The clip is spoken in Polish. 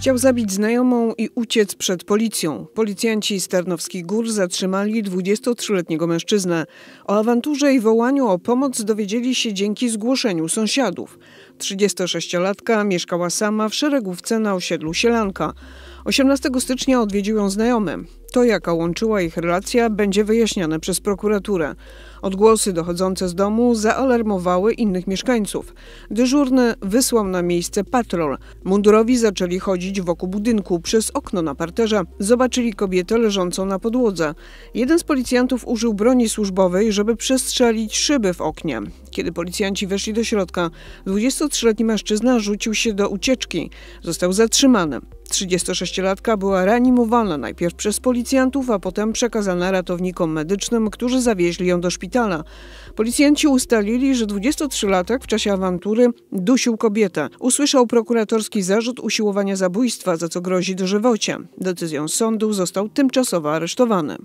Chciał zabić znajomą i uciec przed policją. Policjanci z Tarnowskich Gór zatrzymali 23-letniego mężczyznę. O awanturze i wołaniu o pomoc dowiedzieli się dzięki zgłoszeniu sąsiadów. 36-latka mieszkała sama w szeregówce na osiedlu Sielanka. 18 stycznia odwiedził ją znajomy. To, jaka łączyła ich relacja, będzie wyjaśniane przez prokuraturę. Odgłosy dochodzące z domu zaalarmowały innych mieszkańców. Dyżurny wysłał na miejsce patrol. Mundurowi zaczęli chodzić wokół budynku. Przez okno na parterze zobaczyli kobietę leżącą na podłodze. Jeden z policjantów użył broni służbowej, żeby przestrzelić szyby w oknie. Kiedy policjanci weszli do środka, 23-letni mężczyzna rzucił się do ucieczki. Został zatrzymany. 36-latka była reanimowana najpierw przez policjantów, a potem przekazana ratownikom medycznym, którzy zawieźli ją do szpitala. Policjanci ustalili, że 23-latek w czasie awantury dusił kobietę. Usłyszał prokuratorski zarzut usiłowania zabójstwa, za co grozi dożywocie. Decyzją sądu został tymczasowo aresztowany.